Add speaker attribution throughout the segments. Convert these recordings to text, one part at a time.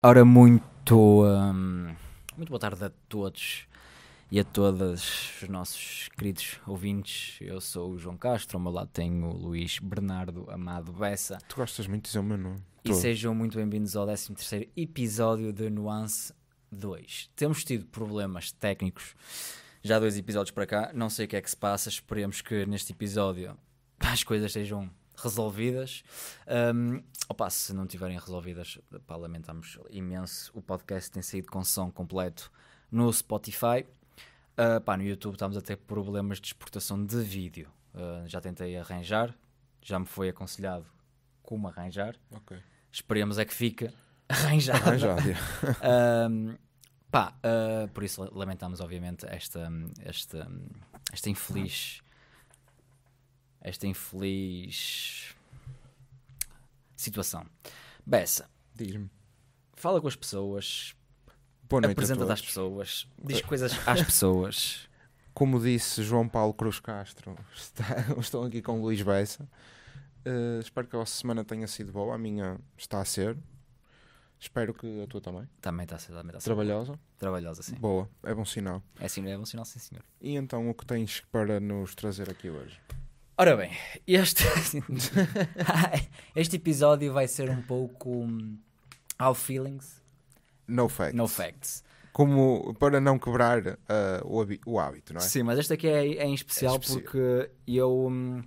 Speaker 1: Ora, muito, um, muito boa tarde a todos e a todas os nossos queridos ouvintes. Eu sou o João Castro, ao meu lado tenho o Luís Bernardo Amado Bessa. Tu gostas muito de dizer o meu nome. E sejam muito bem-vindos ao 13 episódio de Nuance 2. Temos tido problemas técnicos já dois episódios para cá. Não sei o que é que se passa, esperemos que neste episódio as coisas sejam resolvidas. Um, opa, se não tiverem resolvidas, pá, lamentamos imenso. O podcast tem saído com som completo no Spotify. Uh, pá, no YouTube estamos a ter problemas de exportação de vídeo. Uh, já tentei arranjar, já me foi aconselhado como arranjar. Okay. Esperemos é que fica arranjado. Arranjado. um, pá, uh, por isso lamentamos obviamente esta, esta, esta infeliz esta infeliz situação. Bessa, diz-me. Fala com as pessoas, apresenta-te às pessoas, diz eh, coisas às pessoas.
Speaker 2: Como disse João Paulo Cruz Castro, está, estou aqui com o Luís Bessa. Uh, espero que a vossa semana tenha sido boa. A minha está a ser. Espero que a tua também. Também está a ser. Também está a ser. Trabalhosa? Trabalhosa, sim. Boa, é bom sinal. É sim, é bom sinal, sim, senhor. E então, o que tens para nos trazer aqui hoje?
Speaker 1: Ora bem, este... este episódio vai ser um pouco how hum, feelings.
Speaker 2: No facts. No facts. Como para não quebrar uh, o, o, hábito, não é? Sim, mas
Speaker 1: este aqui é, é em especial, é especial. porque eu. Hum,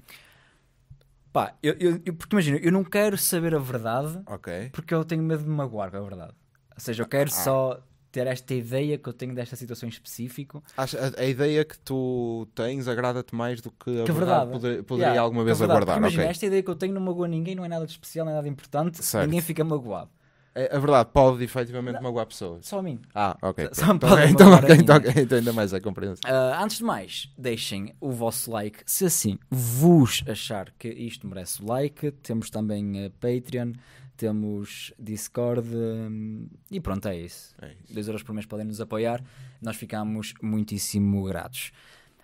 Speaker 1: pá, eu, eu, eu porque imagina, eu não quero saber a verdade okay. porque eu tenho medo de me magoar com é a verdade. Ou seja, eu quero ah. só ter esta ideia que eu tenho desta situação em específico. Acho, a, a, ideia
Speaker 2: que tu tens agrada-te mais do que a que verdade, verdade poder, poderia yeah, alguma vez verdade, aguardar. Imagina, okay. esta ideia
Speaker 1: que eu tenho não magoa ninguém, não é nada de especial, não é nada importante, certo. ninguém fica magoado. É, a é verdade, pode efetivamente não, magoar pessoas. Só a mim. Ah, ok. Só me então, pode então, magoar okay, então, okay, então ainda mais a é compreensão. Uh, ah, antes de mais, deixem o vosso like. Se assim vos achar que isto merece o like, temos também a eh, Patreon temos Discord hum, e pronto, é isso. É isso. 2 por mês podem nos apoiar, nós ficamos muitíssimo gratos.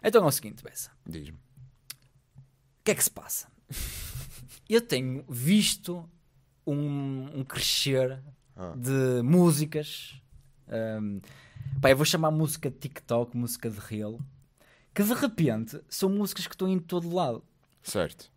Speaker 1: Então é o seguinte, Bessa. Diz-me. O que é que se passa? Eu tenho visto um, um crescer ah. de músicas. Um, pá, eu vou chamar música de TikTok, música de reel, que de repente são músicas que estão em todo lado. Certo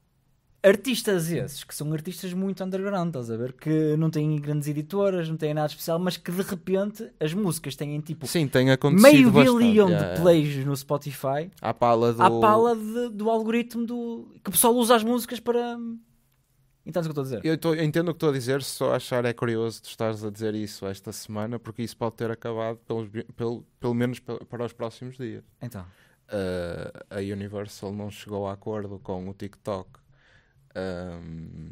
Speaker 1: artistas esses, que são artistas muito underground, estás a ver? Que não têm grandes editoras, não têm nada especial, mas que de repente as músicas têm tipo Sim, tem meio bilhão de plays yeah. no Spotify
Speaker 2: à pala do, à pala
Speaker 1: de, do algoritmo do... que o pessoal usa as músicas para. Entendes o que estou a dizer?
Speaker 2: Eu, tô, eu entendo o que estou a dizer, só achar é curioso tu estares a dizer isso esta semana, porque isso pode ter acabado pelos, pelo, pelo menos para os próximos dias. Então. Uh, a Universal não chegou a acordo com o TikTok um,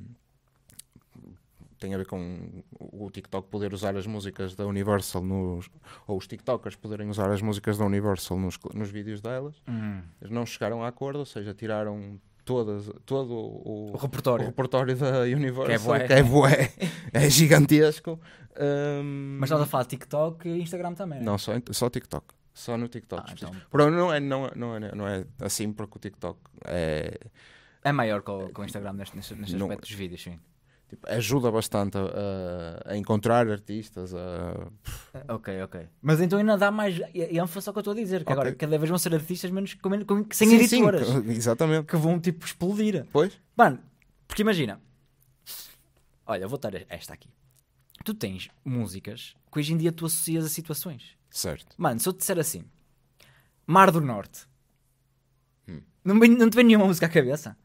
Speaker 2: tem a ver com o TikTok poder usar as músicas da Universal nos. ou os TikTokers poderem usar as músicas da Universal nos, nos vídeos delas. Uhum. Eles não chegaram a acordo, ou seja, tiraram todas, todo o, o repertório. o repertório da Universal, que é bué, é, é gigantesco.
Speaker 1: Um, Mas estás a falar TikTok e Instagram também? É? Não,
Speaker 2: só, só TikTok.
Speaker 1: Só no TikTok. Ah, então.
Speaker 2: Não, é, não, não, é, não é assim, porque o TikTok é
Speaker 1: é maior com o, o Instagram neste, neste, neste aspecto não, é. dos vídeos, sim.
Speaker 2: Tipo, ajuda bastante a, a, encontrar artistas.
Speaker 1: A... É, ok, ok. Mas então ainda dá mais ênfase ao que eu estou a dizer, que okay. agora cada vez vão ser artistas menos com, com, sem sim, editoras. Sim, exatamente. Que vão tipo explodir. Pois. Mano, porque imagina. Olha, vou estar esta aqui. Tu tens músicas que hoje em dia tu associas a situações. Certo. Mano, se eu te disser assim, Mar do Norte, hum. não, não te vem nenhuma música à cabeça.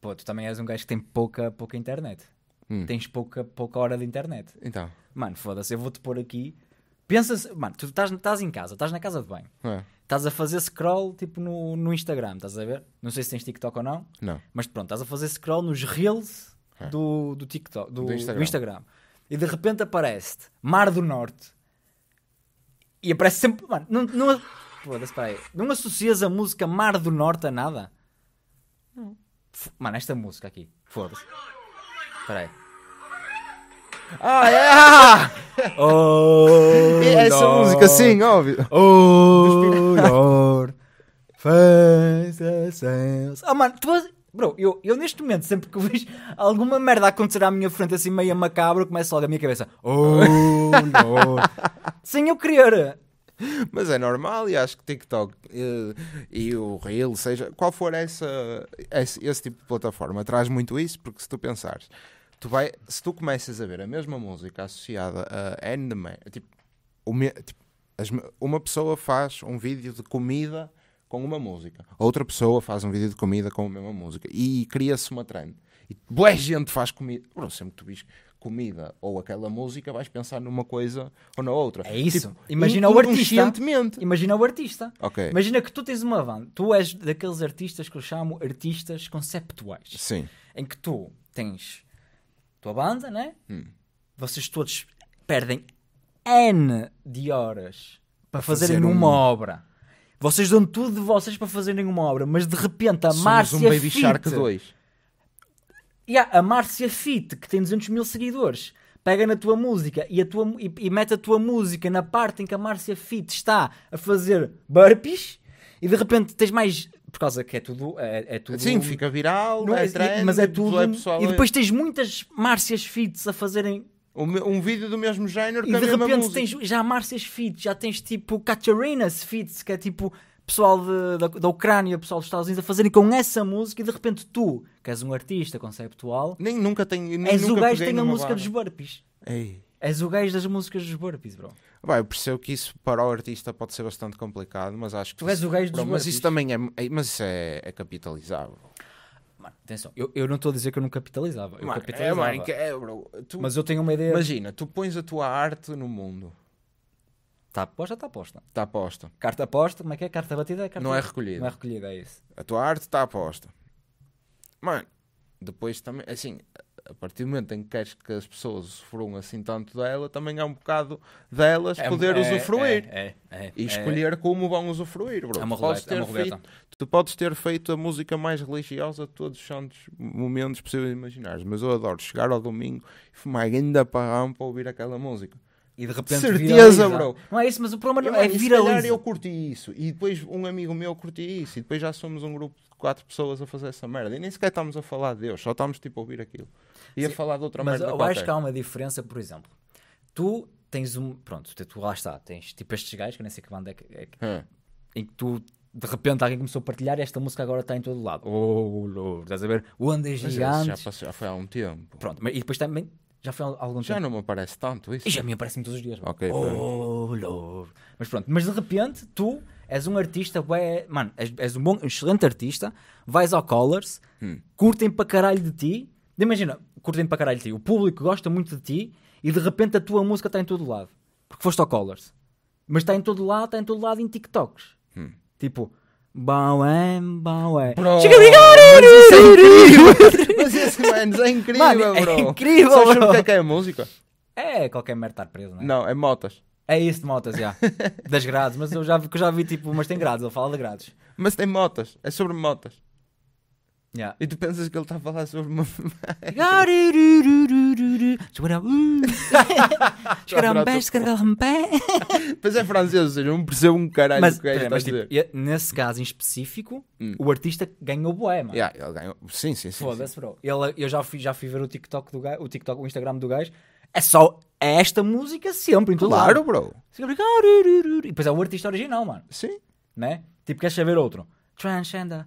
Speaker 1: Pô, tu também és um gajo que tem pouca, pouca internet. Hum. Tens pouca, pouca hora de internet. Então. Mano, foda-se, eu vou-te pôr aqui. Pensa, mano, tu estás em casa, estás na casa de banho. É. Estás a fazer scroll tipo no, no Instagram, estás a ver? Não sei se tens TikTok ou não. Não. Mas pronto, estás a fazer scroll nos reels é. do, do TikTok, do, do Instagram. do Instagram. E de repente aparece Mar do Norte. E aparece sempre, mano, não, não, não, não associas a música Mar do Norte a nada? Mano, esta música aqui. Foda-se. Espera aí. Ah, é! Ah! Oh, é essa Lord. música, sim, óbvio. Oh, Lord, face us. Ah, mano, tu Bro, eu, eu neste momento, sempre que vejo alguma merda acontecer à minha frente, assim meio macabra, começa logo a minha cabeça. Oh, Lord. Sem eu querer. Mas é
Speaker 2: normal e acho que TikTok e, eh, e o Reel, seja qual for essa, esse, esse tipo de plataforma, traz muito isso, porque se tu pensares, tu vai, se tu começas a ver a mesma música associada a anime, tipo, uma, tipo, uma pessoa faz um vídeo de comida com uma música, outra pessoa faz um vídeo de comida com a mesma música e cria-se uma trend. E boa gente faz comida. Bro, sempre tu viste comida ou aquela música, vais pensar numa coisa ou na outra. É isso. Tipo, imagina o artista.
Speaker 1: Imagina o artista. Okay. Imagina que tu tens uma banda. Tu és daqueles artistas que eu chamo artistas conceptuais. Sim. Em que tu tens tua banda, né? Hum. Vocês todos perdem N de horas para fazerem fazer uma obra. Vocês dão tudo de vocês para fazerem uma obra, mas de repente a Somos Márcia um Baby Shark 2 há a Márcia Fit, que tem 200 mil seguidores, pega na tua música e, a tua, e, e mete a tua música na parte em que a Márcia Fit está a fazer burpees e de repente tens mais. Por causa que é tudo. É, é tudo Sim, fica viral, não é, é trend, mas é tudo. e é. depois tens muitas Márcias Fits a fazerem. Um,
Speaker 2: um, vídeo do mesmo género e de repente tens
Speaker 1: já Márcias Fits, já tens tipo Catarinas Fits, que é tipo pessoal de, da, da Ucrânia, pessoal dos Estados Unidos a fazerem com essa música e de repente tu, que és um artista conceptual, nem nunca tenho. Nem és nunca o gajo que tem a música barra. dos burpees. Ei. És o gajo das músicas dos burpees,
Speaker 2: bro. Vai, eu percebo que isso para o artista pode ser bastante complicado, mas acho que. Tu és o gajo dos bro, Mas isso também é, é mas isso é, é capitalizável.
Speaker 1: Mano, atenção, eu, eu não estou a dizer que eu não capitalizava. Eu mano, é, capitalizava. É, mano, é, bro, tu, mas eu tenho uma ideia. Imagina, tu pões a tua arte no mundo Está posta, está posta. Está posta. Carta posta, como é que é? Carta batida é carta Não é recolhida. Não é recolhida, é isso.
Speaker 2: A tua arte está posta. Mano, depois também, assim, a partir do momento em que queres que as pessoas usufruam assim tanto dela, também é um bocado delas é, poder é, usufruir. É, é, é e escolher é. como vão usufruir, bro. É uma tu, podes ter feito, tu podes ter feito a música mais religiosa de todos os santos momentos possíveis imaginares, mas eu adoro chegar ao domingo e fumar ainda para a rampa ouvir aquela música. E de repente Certeza, bro. Não é isso, mas o problema não é viralizar eu curti isso. E depois um amigo meu curti isso. E depois já somos um grupo de quatro pessoas a fazer essa merda. E nem sequer estamos a falar de Deus. Só estamos tipo a ouvir aquilo. E Sim, a falar de outra mas merda Mas eu qualquer. acho que há
Speaker 1: uma diferença, por exemplo. Tu tens um... Pronto, tu lá está. Tens tipo estes gajos, que nem sei que banda é que... É, hum. Em que tu de repente alguém começou a partilhar esta música agora está em todo lado. Oh, Lord, estás a ver? Ondas gigantes. Já, passou, já foi há um tempo. Pronto, mas, e depois também já foi há algum já tempo. Já não me aparece tanto isso. E já me aparece todos os dias. Ok. Oh, Mas pronto, mas de repente tu és um artista, ué, mano, és, és um bom, um excelente artista, vais ao Colors, hum. curtem para caralho de ti. Imagina, curtem para caralho de ti. O público gosta muito de ti e de repente a tua música está em todo lado. Porque foste ao Colors. Mas está em todo lado, está em todo lado em TikToks. Hum. Tipo, Baué, baué. Bro, Chica mas isso é incrível. mas esse, mano, é incrível, mano, é bro. É incrível, Só bro. o que é que é música? É qualquer merda estar tá preso, não é? Não, é motas. É isso de motas, já. das grades, mas eu já, vi, eu já vi tipo, mas tem grades, ele fala de grades. Mas tem motas, é sobre motas.
Speaker 2: Yeah. E tu pensas que ele está a falar sobre uma. Mas
Speaker 1: uh. é francês, ou seja, não percebo um caralho mas, que tipo, é, mas, tipo, Nesse caso em específico, hum. o artista ganhou boema. Yeah, ele ganhou. Sim, sim, sim. Foda-se, bro. Ele, eu já fui, já fui ver o TikTok do gajo, o TikTok, o Instagram do gajo. É só esta música sempre, em tudo. Claro, lado. bro. E depois é o artista original, mano. Sim. Né? Tipo, queres saber outro? Transcenda.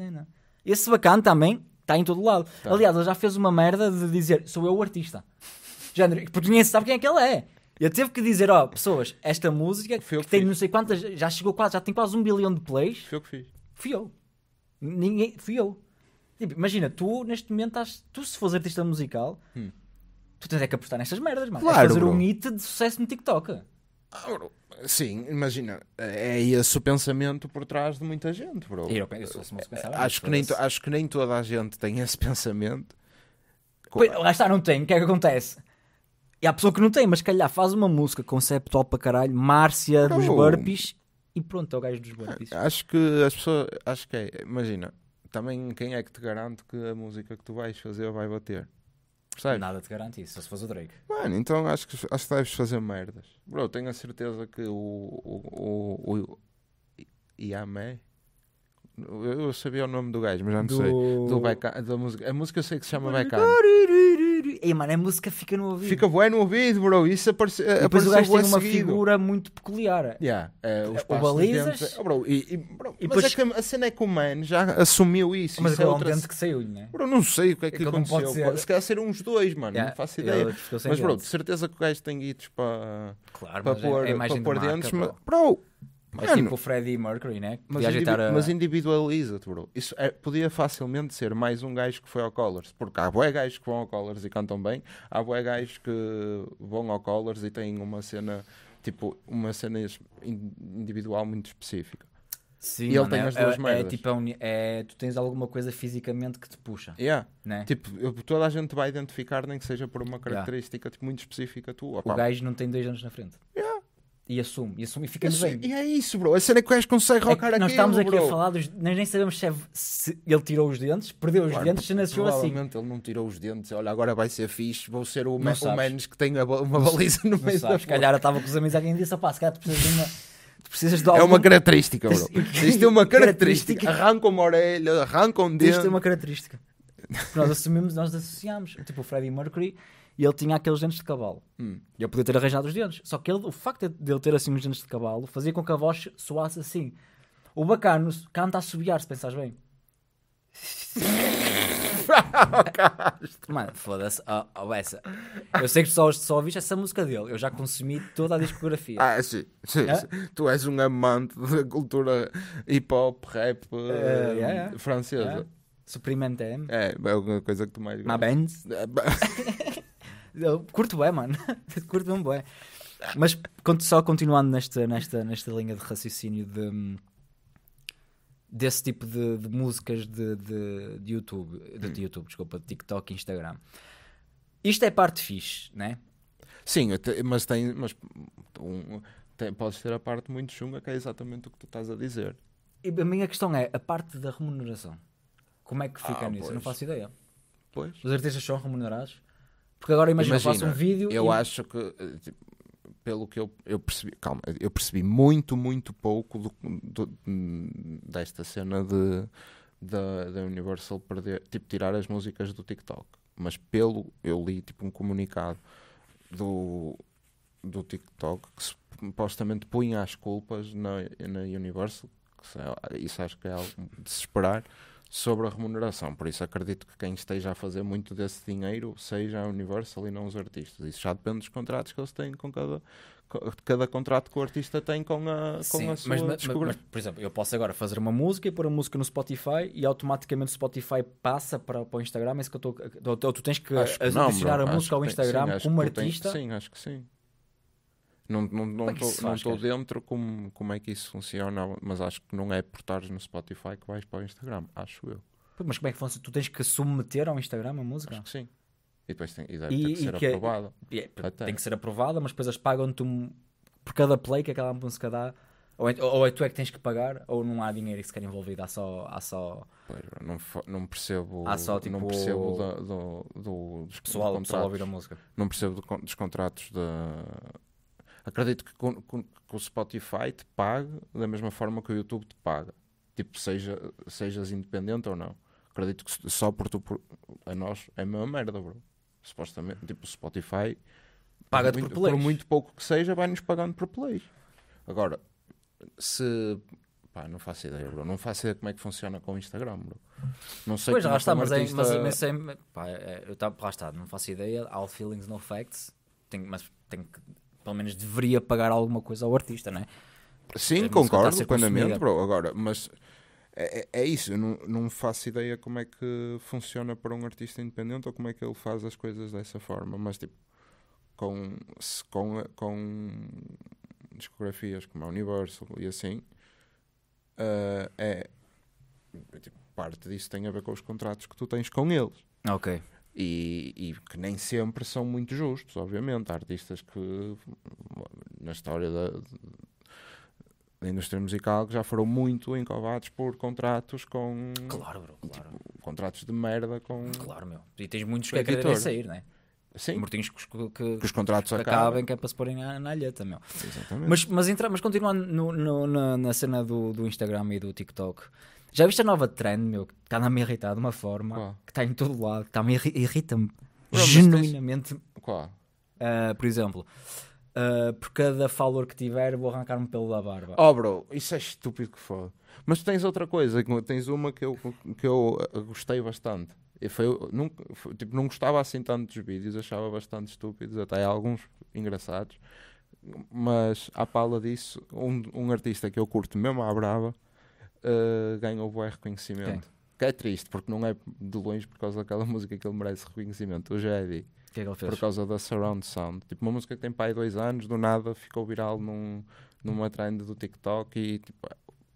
Speaker 1: É, Esse bacana também está em todo lado. Tá. Aliás, ele já fez uma merda de dizer sou eu o artista. Género, porque ninguém sabe quem é que ele é. Eu teve que dizer, ó, oh, pessoas, esta música que, que tem fiz. não sei quantas, já chegou quase, já tem quase um bilhão de plays. Fui eu que fiz. Fui eu. Ninguém, fui eu. Tipo, imagina, tu neste momento estás, tu se fores artista musical, hum. tu tens é que apostar nestas merdas, mano. É claro, é fazer bro. um hit de sucesso no TikTok.
Speaker 2: Sim, imagina, é esse o pensamento por trás de muita gente, bro. Eu penso, acho, que nem acho que nem toda a gente tem
Speaker 1: esse pensamento. Pois, lá está, não tem. O que é que acontece? E há pessoa que não tem, mas calhar faz uma música conceptual para caralho, Márcia bro, dos Burpees e pronto, é o gajo dos Burpees.
Speaker 2: Acho que as pessoas, acho que é, imagina, também quem é que te garante que a música que tu vais fazer vai bater? Nada te garante isso, só se fosse o Drake. Mano, então acho que, acho que deves fazer merdas. Bro, tenho a certeza que o. o, o, o Yamé. Eu sabia o nome do gajo, mas já não do... sei. Do back, da música. A música eu sei que se chama Backup.
Speaker 1: E, mano, a música fica no ouvido. Fica
Speaker 2: bué no ouvido, bro. Isso aparece, e depois o gajo tem uma seguido.
Speaker 1: figura muito peculiar. Yeah. Uh, o balizas. oh, bro, e, e, bro, e depois... mas é
Speaker 2: que a cena é que o man já assumiu isso. Mas isso é outra... que saiu, né? Bro, não sei o que é que, que aconteceu. Se calhar ser uns dois, mano. Yeah. Não faço ideia. mas, bro, de certeza que o gajo tem guitos para, claro, para é- pôr, é, é para pôr marca, mas Bro. bro Mano, é tipo o Freddie Mercury, né? Mas, indivi a... mas individualiza-te, bro. Isso é, podia facilmente ser mais um gajo que foi ao Colors. Porque há boé gajos que vão ao Colors e cantam bem, há boé gajos que vão ao Colors e têm uma cena, tipo, uma cena individual muito específica. Sim, e mano, ele tem é as duas é, tipo,
Speaker 1: É, tipo, é, tu tens alguma coisa fisicamente que te puxa. Yeah. Né? Tipo, toda a gente vai identificar, nem que
Speaker 2: seja por uma característica yeah. tipo, muito específica tua. O pá. gajo
Speaker 1: não tem dois anos na frente. Yeah. E assume,
Speaker 2: e assume e fica Isso, bem.
Speaker 1: E é isso, bro. A cena é que o gajo consegue rocar é aqui. Nós estamos aqui bro. a falar dos. Nós nem sabemos se, é, se ele tirou os dentes, perdeu os claro, dentes, se nasceu assim. Provavelmente
Speaker 2: ele não tirou os dentes. Olha, agora vai ser fixe, vou ser o, ma o menos que tem uma baliza no não meio sabes. da Se calhar eu
Speaker 1: estava com os amigos alguém disse, pá se calhar tu precisas de uma. precisas de algum... É uma característica, bro. Isto é uma característica. arranca uma orelha, arranca um dente. Isto é uma característica. nós assumimos, nós associamos. Tipo, o Freddie Mercury e ele tinha aqueles dentes de cavalo. Hum. E eu podia ter arranjado os dentes. Só que ele, o facto de ele ter assim os dentes de cavalo fazia com que a voz soasse assim. O bacano canta a subiar, se pensares bem. Mano, foda-se. Oh, oh, essa. Eu sei que só, só ouviste essa música dele. Eu já consumi toda a discografia. Ah, sim. sim, é? sim.
Speaker 2: Tu és um amante da cultura hip hop, rap uh, yeah, yeah. Hum, francesa. Yeah. É, é alguma coisa que tu mais gostas. É, ma Benz.
Speaker 1: Eu curto bem, mano. curto bem. Mas só continuando nesta, nesta, nesta linha de raciocínio de, hum, desse tipo de, de músicas de, de, de YouTube, de, de, hum. YouTube, desculpa, de TikTok e Instagram. Isto é parte fixe, né? Sim, mas tem, mas um, tem,
Speaker 2: podes ter a parte muito chunga que é exatamente o que tu estás a dizer.
Speaker 1: E a minha questão é a parte da remuneração. Como é que fica ah, nisso? Pois. Eu não faço ideia. Pois. Os artistas são remunerados? Porque agora imagina, imagina eu faço um vídeo. Eu e...
Speaker 2: acho que. Eh, tipo, pelo que eu, eu percebi, calma, eu percebi muito, muito pouco do, do, desta cena de, da, Universal perder, tipo, tirar as músicas do TikTok. Mas pelo, eu li tipo um comunicado do, do TikTok que supostamente punha as culpas na, na Universal. É, isso acho que é algo de se esperar sobre a remuneração. Por isso acredito que quem esteja a fazer muito desse dinheiro seja a Universal e não os artistas. Isso já depende dos contratos que eles têm com cada cada contrato que o artista
Speaker 1: tem com a, Sim, com a sua mas, mas, mas, por exemplo, eu posso agora fazer uma música e pôr a música no Spotify e automaticamente o Spotify passa para, para o Instagram. É isso que eu estou. Tu tens que, que adicionar não, a música ao Instagram como artista. Tem,
Speaker 2: sim, acho que sim. Não estou não, não, estou não estou é. dentro como, como é que isso funciona, mas acho que não é portares no Spotify que vais para o Instagram,
Speaker 1: acho eu. Mas como é que funciona? Tu tens que submeter ao Instagram a música? Acho que sim. E depois tem, e deve, e, que ser aprovada. É, é tem que ser aprovada, mas depois as pagam-te um, por cada play que aquela música dá. Ou é, ou é tu é que tens que pagar, ou não há dinheiro que sequer envolvido, há só. Há só
Speaker 2: não, não percebo. Há só, tipo, não percebo do, do, dos, pessoal, do pessoal ouvir a música. Não percebo do, dos contratos Acredito que com, com, o Spotify te pague da mesma forma que o YouTube te paga. Tipo, seja, sejas independente ou não. Acredito que só por tu. Por, a nós é a mesma merda, bro. Supostamente. Tipo, o Spotify. Paga-te por plays. Por muito pouco que seja, vai-nos pagando por Play Agora, se Pá, não faço ideia, bro. Não faço ideia como é que funciona com o Instagram,
Speaker 1: bro. Não sei Pois, lá é está, mas, é, artista... é, mas, mas é, pá, é, eu tá, lá está, não faço ideia. All feelings, no facts. Tenho, mas tenho que pelo menos deveria pagar alguma coisa ao artista, não é? Sim, concordo plenamente, bro.
Speaker 2: Agora, mas é, é, é isso, eu não, não faço ideia como é que funciona para um artista independente ou como é que ele faz as coisas dessa forma, mas tipo, com, se, com, com discografias como a Universal e assim, uh, é tipo, parte disso tem a ver com os contratos que tu tens com eles. Ok. E, e, que nem sempre são muito justos, obviamente. Há artistas que na história da, da indústria musical que já foram muito encovados por contratos com.
Speaker 1: Claro, bro, claro. Tipo, contratos de merda com. Claro, meu. E tens muitos que é editor. querem sair, não é? Sim. Mortinhos que, que, que, que os contratos acabem, acabem, que é para se porem na, na alheta, meu. Exatamente. Mas, mas, entra, mas continuando no, no, na, na, cena do, do Instagram e do TikTok, já viste a nova trend, meu? Que está a me irritar de uma forma Qual? que está em todo lado, que está -me irrita-me genuinamente. Qual? Uh, por exemplo, uh, por cada follower que tiver, vou arrancar um pelo da barba. Oh,
Speaker 2: bro, isso é estúpido que foda. Mas tens outra coisa, tens uma que eu, que eu ah, gostei bastante. E foi, não, foi, tipo, não gostava assim tanto dos vídeos, achava bastante estúpidos, até alguns engraçados. Mas, à pala disso, um, um artista que eu curto mesmo à brava eh, ganhou bom reconhecimento. Quem? Que é triste, porque não é de longe por causa daquela música que ele merece reconhecimento. O Jedi. Que é que ele fez? Por causa da Surround Sound. Tipo, uma música que tem pai dois anos, do nada ficou viral num, numa trend do TikTok e tipo,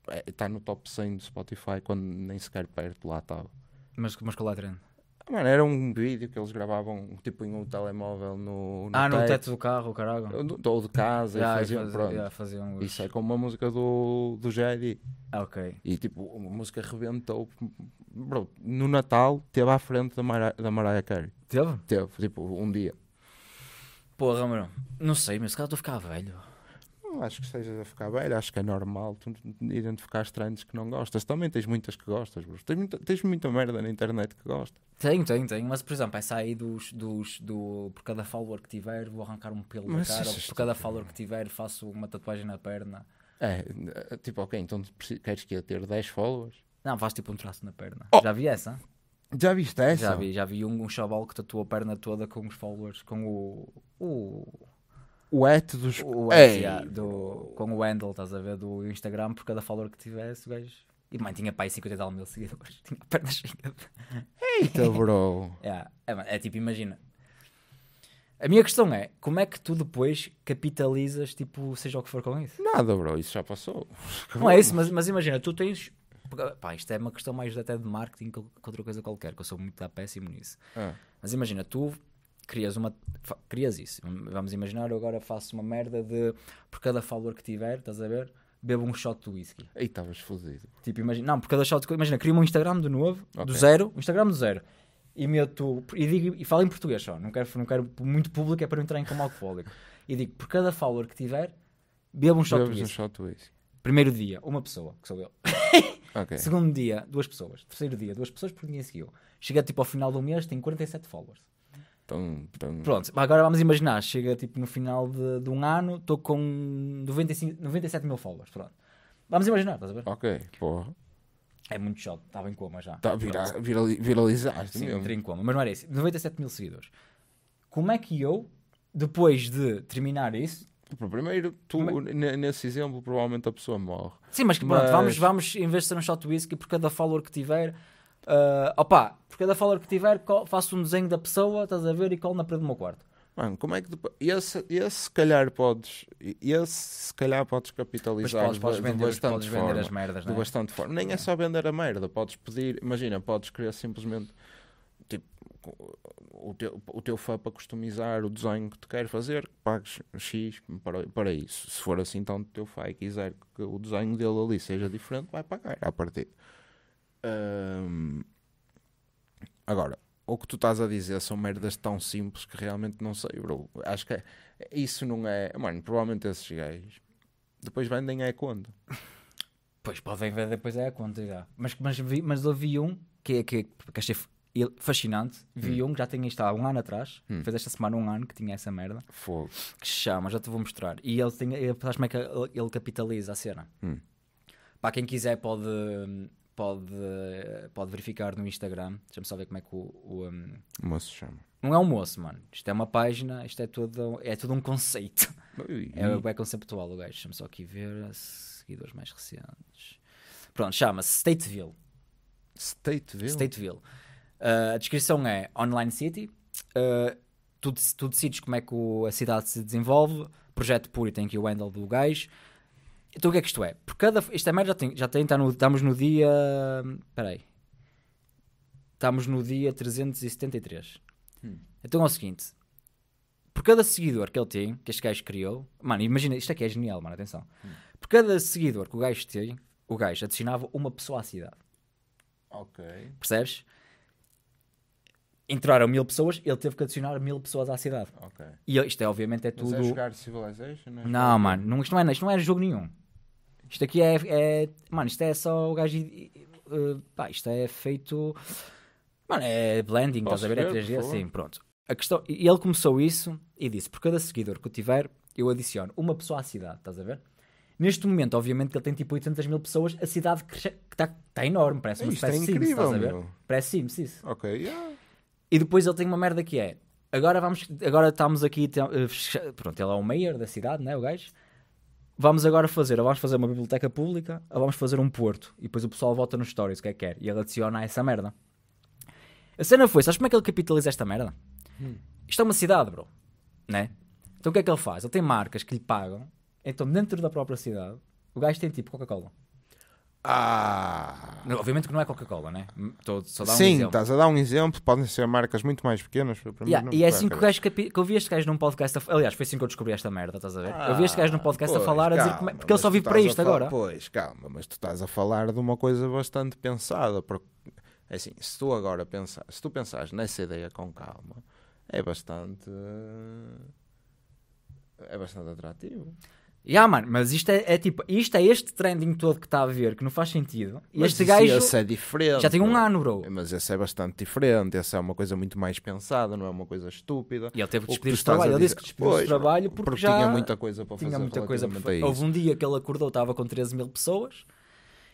Speaker 2: está é, é tá no top 100 do Spotify quando nem sequer
Speaker 1: perto lá estava. Mas, mas qual é a trend? Ah,
Speaker 2: mano, era um vídeo que eles gravavam tipo em um telemóvel no, no Ah, no teto do carro, caralho. Ou de casa, yeah, e faziam, pronto. Yeah, faziam Isso é como uma música do, do Jedi. Ah, ok. E tipo, a música rebentou. Bro, no Natal teve à frente da, mar da Mariah Carey. Teve? Teve, tipo, um dia.
Speaker 1: Porra, mano. Não sei, mas se calhar estou a ficar velho. Não acho que sejas
Speaker 2: a ficar velho, acho que é normal tu identificar estranhos que não gostas. Também tens muitas que gostas, bro. Tens
Speaker 1: muita, tens muita merda na internet que gostas. Tenho, tenho, tenho. Mas, por exemplo, essa é aí dos, dos, do. Por cada follower que tiver, vou arrancar um pelo mas da cara. Ou, é por cada follower que tiver, faço uma tatuagem na perna. É, eh, tipo, ok, então queres que eu ter 10 followers? Não, faz tipo um traço na perna. Oh! Já vi essa? Já viste essa? Já vi, já vi um, um chaval que tatuou a perna toda com os followers, com o. o o et dos. O yeah, do, com o handle, estás a ver, do Instagram, por cada follower que tivesse, gajo. E mãe tinha pai 50 e tal mil seguidores, tinha pernas cheia. Eita, bro! yeah. é, é tipo, imagina. A minha questão é, como é que tu depois capitalizas, tipo, seja o que for com isso? Nada, bro, isso já passou. Não é isso, mas, mas imagina, tu tens pá, isto é uma questão mais até de marketing que outra coisa qualquer, que eu sou muito péssimo nisso. É. Mas imagina, tu crias uma crias isso vamos imaginar eu agora faço uma merda de por cada follower que tiver estás a ver bebo um shot de whisky aí estavas fodido tipo imagina não por cada shot de, imagina crio um Instagram de novo okay. do zero um Instagram do zero e meto e digo e falo em português só não quero não quero muito público é para não entrar em como alcoólico e digo por cada follower que tiver bebo um shot de whisky. um whisky primeiro dia uma pessoa que sou eu okay. segundo dia duas pessoas terceiro dia duas pessoas porque ninguém seguiu chega tipo ao final do mês tem 47 followers Tum, tum. Pronto, agora vamos imaginar, chega tipo no final de, de um ano, estou com 95, 97 mil followers, pronto. Vamos imaginar, estás a ver? Ok, porra. É muito chato, estava em coma já. Tá, vira, virali, viralizaste Sim, mesmo. em coma, mas não era isso. 97 mil seguidores. Como é que eu, depois de terminar isso... Tipo, primeiro, tu, é nesse
Speaker 2: exemplo, provavelmente a pessoa morre. Sim, mas, mas... pronto, vamos,
Speaker 1: vamos, em vez de ser um shot whisky, por cada follower que tiver Uh, opa, por cada follower que tiver, faço um desenho da pessoa, estás a ver, e colo na parede do
Speaker 2: meu quarto. Mano, como é que depois. E esse se calhar podes. Esse se calhar podes capitalizar podes, podes de, vender, de bastante podes forma. Vender as merdas, de é? bastante forma. Nem é. é só vender a merda. Podes pedir. Imagina, podes querer simplesmente. Tipo, o teu, o teu fã para customizar o desenho que te queres fazer, que pagues X para, para isso. Se for assim, então o teu fã e quiser que o desenho dele ali seja diferente, vai pagar à partida agora, o que tu estás a dizer são merdas tão simples que realmente não sei, bro. Acho que é, isso não é. Mano, provavelmente esses gays
Speaker 1: depois vendem a quando Pois podem ver depois é a conta já. Mas, mas, vi, mas eu vi um que, é, que, é, que achei fascinante. Vi hum. um que já tinha isto há um ano atrás. Hum. Fez esta semana um ano que tinha essa merda. Fogo. Que se chama, já te vou mostrar. E ele tem. Ele, como é que ele, ele capitaliza a cena? Hum. Para quem quiser pode pode, eh, pode verificar no Instagram. Deixa-me só ver como é que o, o, um... o moço se chama. Não é um moço, mano. Isto é uma página, isto é tudo, é tudo um conceito. Ui, é, é conceptual o gajo. Deixa-me só aqui ver seguidores mais recentes. Pronto, chama-se Stateville. Stateville? Stateville. Uh, a descrição é Online City. Uh, tu, tu decides como é que o, a cidade se desenvolve. Projeto puro tem aqui o handle do gajo. Então o que é que isto é? Por cada. Isto é merda, já tem, já tem tá no, estamos no dia. Espera aí. Estamos no dia 373. Hum. Então é o seguinte: por cada seguidor que ele tem, que este gajo criou, mano, imagina, isto aqui é, é genial, mano, atenção. Hum. Por cada seguidor que o gajo tem, o gajo adicionava uma pessoa à cidade. Ok. Percebes? Entraram mil pessoas, ele teve que adicionar mil pessoas à cidade. Ok. E isto é, obviamente, é tudo. Mas é jogar
Speaker 2: Civilization? É não,
Speaker 1: mano, não, isto, não é, isto não é jogo nenhum. Isto aqui é, é. Mano, isto é só o gajo. Uh, pá, isto é feito. Mano, é blending, Posso estás a ver? É 3D, sim, pronto. A questão, e ele começou isso e disse: por cada seguidor que eu tiver, eu adiciono uma pessoa à cidade, estás a ver? Neste momento, obviamente, que ele tem tipo 800 mil pessoas, a cidade está tá enorme, parece uma é espécie é incrível, Sims, estás a ver? Meu. Parece Sims, isso. Ok, yeah. E depois ele tem uma merda que é. Agora vamos, agora estamos aqui, eh, pronto, ele é o mayor da cidade, não é o gajo? vamos agora fazer, ou vamos fazer uma biblioteca pública, ou vamos fazer um porto. E depois o pessoal vota nos stories, o que é que quer. E ele adiciona essa merda. A cena foi, sabes como é que ele capitaliza esta merda? Hum. Isto é uma cidade, bro. Né? Então o que é que ele faz? Ele tem marcas que lhe pagam. Então dentro da própria cidade, o gajo tem tipo Coca-Cola. Ah. Obviamente que não é Coca-Cola, né? só um Sim, exemplo.
Speaker 2: estás a dar um exemplo. Podem ser marcas muito mais pequenas. Para yeah, mim, e é assim que, gajo,
Speaker 1: que, eu vi este gajo num podcast. A... Aliás, foi assim que eu descobri esta merda, estás a ver? Ah, eu vi este gajo num ah, podcast pois, a falar, calma, a dizer é, porque ele só vive para isto falar, agora.
Speaker 2: Pois, calma, mas tu estás a falar de uma coisa bastante pensada. Porque, é assim, se tu agora pensar, se tu pensares nessa ideia com calma, é bastante. É bastante atrativo.
Speaker 1: Yeah, mano, mas isto é, é, tipo, isto é este trending todo que está a ver, que não faz sentido. Mas este gajo. Esse é diferente. Já tem um
Speaker 2: ano, bro. Mas esse é bastante diferente, essa é uma coisa muito mais pensada, não é uma coisa estúpida. E ele teve que despedir o trabalho, ele disse que despediu o trabalho porque, porque já tinha muita coisa para tinha fazer. Muita coisa para Houve um
Speaker 1: dia que ele acordou, estava com 13 mil pessoas,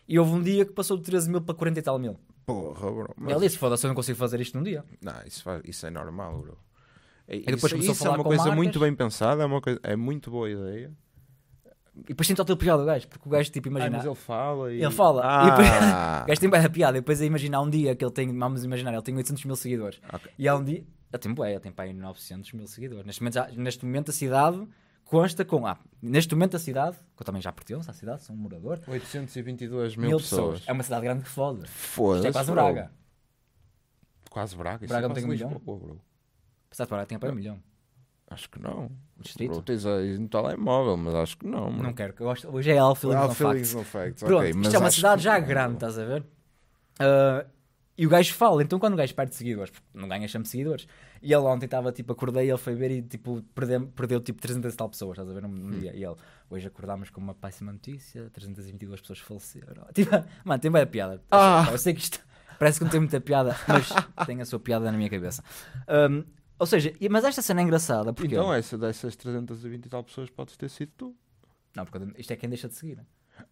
Speaker 1: e houve um dia que passou de 13 mil para 40 e tal mil. Porra, bro. Mas... Ele disse:
Speaker 2: foda-se, eu não consigo fazer isto num dia. Não, isso, faz... isso é normal, bro. E, e depois isso, começou isso a é falar é uma coisa marcas. muito bem pensada, é, uma coisa, é muito boa ideia
Speaker 1: e depois sinto todo o gajo, porque o gajo, tipo, imagina. Ai, mas ele fala e. Ele fala. Ah. E depois, o gajo tem bem piada. E depois a é imaginar um dia que ele tem, vamos imaginar, ele tem 800 mil seguidores. Okay. E há um dia. Ele tem, é ele tem para aí 900 mil seguidores. Neste momento, já, neste momento a cidade consta com. Ah, neste momento a cidade, que eu também já pertenço à cidade, sou um morador. 822 mil, mil pessoas. pessoas. É uma cidade grande que foda. Foda-se. Isto é quase Braga. Quase Braga. Braga é não tem um milhão. Passado para Braga tem para um milhão.
Speaker 2: Acho que não. Distrito? Pronto, tens aí no telemóvel, mas acho que não. Mano. Não
Speaker 1: quero, eu gosto. Hoje é All Feelings, é all feelings facts. Facts. Pronto, okay, isto é uma cidade já grande, não. estás a ver? Uh, e o gajo fala, então quando o gajo perde seguidores, porque não ganha sempre seguidores, e ele ontem estava tipo, acordei, ele foi ver e tipo, perdeu, perdeu tipo 300 e tal pessoas, estás a ver? Num, hum. dia. E ele, hoje acordámos com uma péssima notícia, 322 pessoas faleceram. Tipo, mano, tem bem a piada. Ah. Eu sei que isto parece que não tem muita piada, mas tem a sua piada na minha cabeça. Um, ou seja, mas esta cena é engraçada porque. Então,
Speaker 2: essa dessas 320 e tal pessoas podes ter sido tu. Não, porque isto é quem deixa de seguir.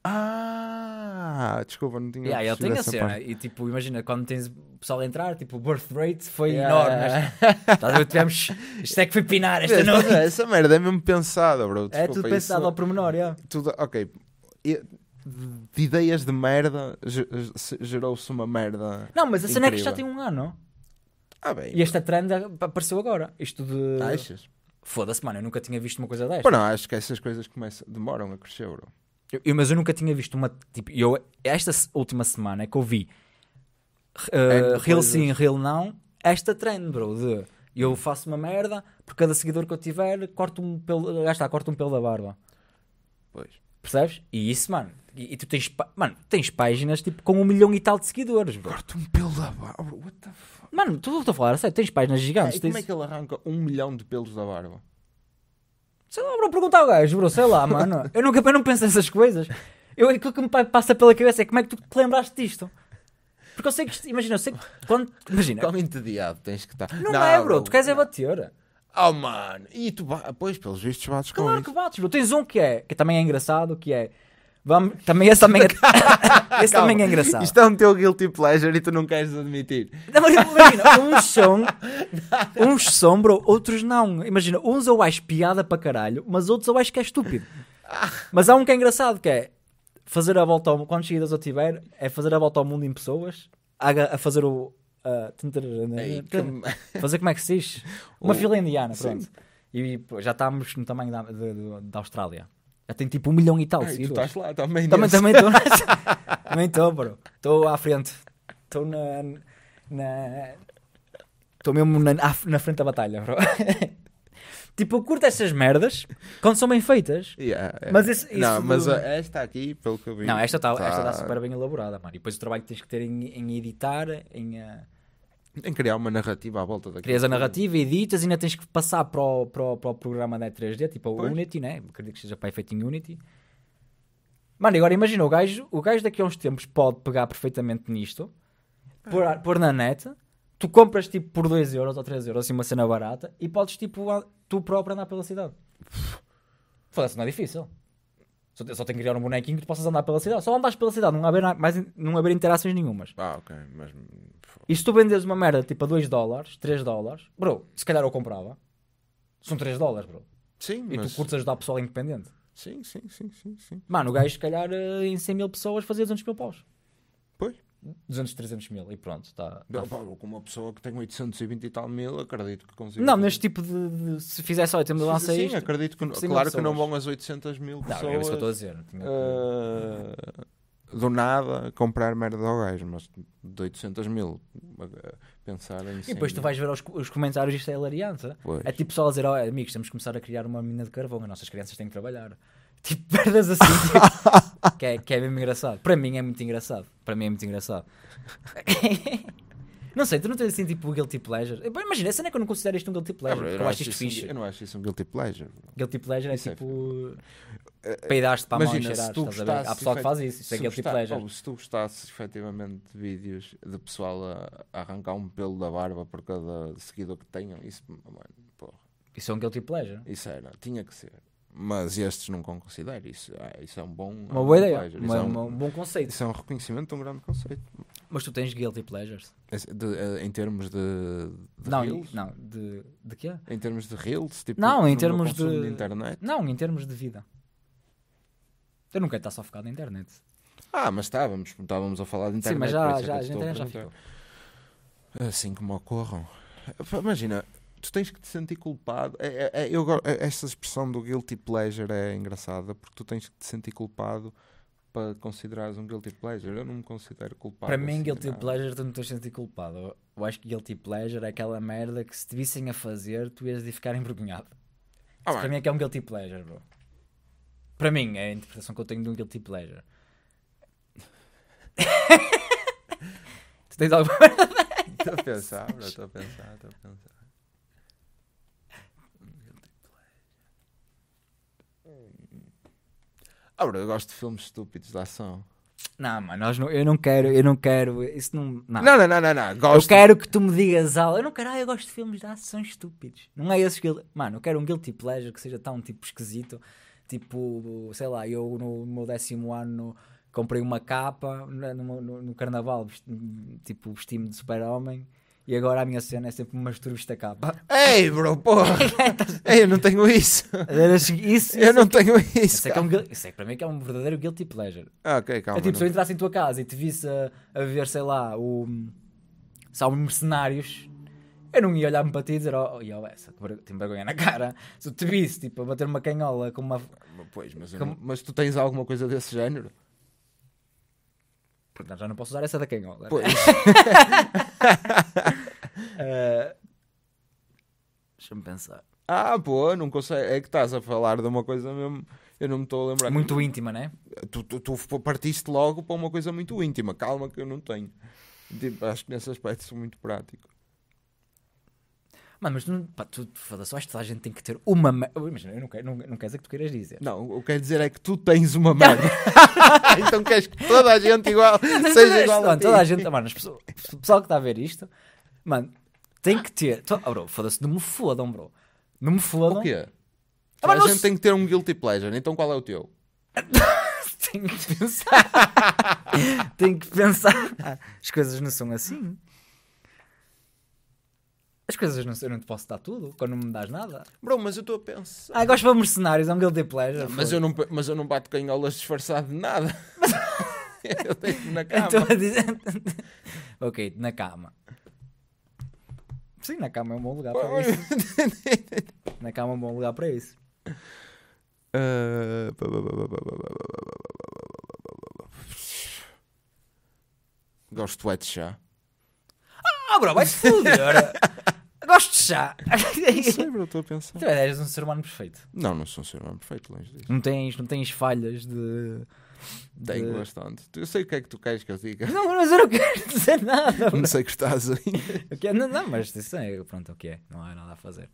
Speaker 2: Ah, desculpa, não tinha yeah, eu tenho a cena.
Speaker 1: E tipo, imagina, quando tens o pessoal a entrar, tipo, o birth rate foi yeah. enorme. Estás a ver? Tivemos, isto é que foi pinar esta Vês, noite. Essa
Speaker 2: merda é mesmo pensada, bro. É desculpa, é tudo pensado isso, ao pormenor, yeah.
Speaker 1: tudo, Ok,
Speaker 2: de ideias de merda gerou-se uma merda. Não, mas a cena é que já tem
Speaker 1: um ano. Ah, bem. E esta trend apareceu agora. Isto de. Ah, achas? Foda-se, mano, eu nunca tinha visto uma coisa desta. Bom, não, acho que essas coisas começam, demoram a crescer, bro. Eu, eu, mas eu nunca tinha visto uma. Tipo, eu, esta última semana é que eu vi uh, real sim, real não, esta trend, bro, de eu faço uma merda, por cada seguidor que eu tiver, corto um pelo, já está, corto um pelo da barba. Pois. Percebes? E isso, mano. E, e tu tens, mano, tens páginas tipo com um milhão e tal de seguidores, bro. Corto um
Speaker 2: pelo da barba, what the
Speaker 1: fuck? Mano, tu estou a falar, sério, tens páginas gigantes. É, tens... Como é que
Speaker 2: ele arranca um milhão de pelos da barba?
Speaker 1: Sei lá, bro, perguntar ao gajo, bro, sei lá, mano. Eu nunca eu não penso nessas coisas. Eu, aquilo que me passa pela cabeça é como é que tu te lembraste disto? Porque eu sei que, imagina, eu sei que quando. Imagina. Como entediado tens que estar. Não, não é, bro, não, tu queres é não. é bater. Oh, mano, e tu, pois, pelos vistos, bates claro com Claro que isso. bates, bro. Tens um que é, que também é engraçado, que é. Vamos, também esse também é, esse Calma. também é engraçado. Isto é um teu guilty pleasure e tu não queres admitir. Não, imagina, uns são, uns são, outros não. Imagina, uns eu acho piada para caralho, mas outros eu acho que é estúpido. Mas há um que é engraçado que é fazer a volta ao mundo, quando seguidas eu tiver, é fazer a volta ao mundo em pessoas, a, a fazer o. A, né, né, fazer como é que se diz? Uma fila indiana, pronto. E, e já estamos no tamanho da, de, de, da Austrália. Já tem tipo um milhão e tal. Ai, tu estás lá também. Também estou também nessa. também estou, bro. Estou à frente. Estou na. na... Estou mesmo na, na frente da batalha, bro. Tipo, eu curto essas merdas quando são bem feitas. Yeah, yeah. Mas esse, esse não, mas eh, esta aqui, pelo que eu vi. Não, esta tá, está tá, tá... super bem elaborada, mano. E depois o trabalho que tens que ter em, em editar, em. Uh em criar uma narrativa à volta daquilo. Crias a narrativa, editas e ainda tens que passar para o, para o, para o programa da 3D, tipo o Unity, né? Acredito que seja para efeito em Unity. Mano, agora imagina, o gajo, o gajo daqui a uns tempos pode pegar perfeitamente nisto, é. pôr, na net, tu compras tipo por 2€ euros ou 3€, euros, assim uma cena barata, e podes tipo tu próprio andar pela cidade. Foda-se, não é difícil. Só, só tem que criar um bonequinho que tu possas andar pela cidade. Só andas pela cidade, não haver, mais, não haver interações nenhumas. Ah, ok. Mas... E se tu vendes uma merda tipo a 2 dólares, 3 dólares, bro, se calhar eu comprava. São 3 dólares, bro. Sim, E mas... tu curtes ajudar o pessoal independente. Sim, sim, sim, sim, sim. Mano, o gajo, se calhar, eh, em 100 mil pessoas fazia 200 mil paus. 200, 300 mil e
Speaker 2: pronto, está. Tá. tá. Com uma pessoa que tem 820 e tal mil, acredito que consiga. Não, neste
Speaker 1: tipo de. de se fizesse 8 mil, lança Sim, isto, acredito que. Tipo assim, claro pessoas. que não vão as 800 mil pessoas. Não, é isso que eu estou a dizer.
Speaker 2: Uh, do nada comprar merda ao gajo, mas de 800 mil. Pensar em. E depois tu vais
Speaker 1: ver os, os comentários, isto é hilariante. É tipo só a dizer, oh, amigos, temos que começar a criar uma mina de carvão, as nossas crianças têm que trabalhar. Tipo, perdas assim. Tipo, que, é, que é mesmo engraçado. Para mim é muito engraçado. Para mim é muito engraçado. Não sei, tu não tens assim tipo guilty pleasure? Imagina, essa não é que eu não considero isto um guilty pleasure. Ah, eu, não acho isto fixe. Um, eu não acho isso um guilty pleasure. Guilty pleasure é, é tipo. Uh, peidaste para a mão e estás a ver? Há pessoal que faz isso, isso é guilty pleasure. Ou, oh,
Speaker 2: se tu gostasses efetivamente de vídeos de pessoal a, a, arrancar um pelo da barba por cada seguidor que tenham, isso, mano, porra. Isso é um guilty pleasure? Isso era, tinha que ser. Mas estes não considero. Isso, é, isso é um bom.
Speaker 1: Uma boa é ideia. É um uma, é um, um, bom conceito. Isso é um reconhecimento de um grande conceito. Mas tu tens guilty pleasures?
Speaker 2: De, eh, em termos de. de não, reels?
Speaker 1: não. De, de quê? Em
Speaker 2: termos de reels? Tipo, não, em termos de... de. internet?
Speaker 1: Não, em termos de vida. Eu nunca quero estar só focado na internet.
Speaker 2: Ah, mas estávamos, estávamos a falar de internet. Sim, mas já, já, já, já ficou. Assim como ocorram. Imagina,
Speaker 1: tu tens que te sentir culpado.
Speaker 2: É, é, é eu, é, essa expressão do guilty pleasure é engraçada porque tu tens que te sentir culpado para considerares um guilty pleasure. Eu não me considero culpado. Para mim, assim guilty nada. pleasure,
Speaker 1: tu não estás a sentir culpado. Eu acho que guilty pleasure é aquela merda que se te vissem a fazer, tu ias de ficar envergonhado. Ah, para mim é que é um guilty pleasure, bro. Para mim, é a interpretação que eu tenho de um guilty pleasure. tu tens alguma merda? Estou a pensar, bro, estou a pensar,
Speaker 2: estou a pensar. Agora, ah, eu gosto de filmes estúpidos de ação.
Speaker 1: Não, mano, nós não, eu não quero, eu não quero, isso não. Não, não, não, não, não, não. Gosto. Eu quero que tu me digas algo. Eu não quero, ah, eu gosto de filmes de ação estúpidos. Não é esses que. Mano, eu quero um guilty pleasure que seja tão tipo esquisito. Tipo, sei lá, eu no, no meu décimo ano comprei uma capa né, no, no, no carnaval, tipo, vesti-me de super-homem e agora a minha cena é sempre uma turista capa. Ei, bro, porra! É, tá Ei, eu não tenho isso. isso, isso eu não é que, tenho isso. É é um, isso é, que para mim é que é um verdadeiro guilty pleasure. Ah, ok, calma. É tipo, não. se eu entrasse em tua casa e te visse a, a ver, sei lá, o. São mercenários. Eu não ia olhar-me para ti e dizer, oh, oh, oh essa, tem vergonha na cara. Se eu te visse, tipo, a bater uma canhola com uma. Pois, mas, com... mas tu tens alguma coisa desse género? Portanto, já não posso usar essa da canhola. Pois. uh... Deixa-me pensar.
Speaker 2: Ah, pô, não consigo. É que estás a falar de uma coisa mesmo. Eu não me estou a lembrar. Muito íntima, né? Tu, tu, tu partiste logo para uma coisa muito íntima. Calma, que eu não tenho. Tipo, acho que
Speaker 1: nesse aspecto sou muito prático. Mano, mas tu, pá, tu foda-se, acho que toda a gente tem que ter uma merda. Imagina, eu não quero, não, não quero dizer é que tu queiras dizer. Não, o que eu quero dizer é que tu tens uma merda. então queres que toda a gente igual seja igual não, a Toda a gente, mano, pessoas, o pessoal que está a ver isto, mano, tem que ter. To... Oh, bro, foda-se, não me fodam, bro. Não me fodam. O quê? ah, a gente não... tem que ter um guilty pleasure, então qual é o teu? tem que pensar. tem que pensar. As coisas não são assim. As coisas não eu não te posso dar tudo quando não me dás nada.
Speaker 2: Bro, mas eu estou a pensar. Ah, gosto
Speaker 1: de mercenários, é um guilty pleasure. Mas eu, não, mas eu não bato canholas disfarçado de nada. eu tenho na cama. Estou a dizer. ok, na cama. Sim, na cama é um bom lugar para isso. na cama é um bom lugar para isso.
Speaker 2: Uh... Gosto de chá.
Speaker 1: Ah, bro, vai-te foder. Gosto de chá. Não sei, bro, estou a pensar. Tu então, és um ser humano perfeito. Não, não sou um ser humano perfeito, longe disso. Não tens, não tens falhas de. Tenho de... bastante. Eu sei o que é que tu queres que eu diga. Não, mas eu não quero dizer nada. Não
Speaker 2: sei que estás aí.
Speaker 1: não, não, mas isso é, pronto, é o que é. Não há nada a fazer.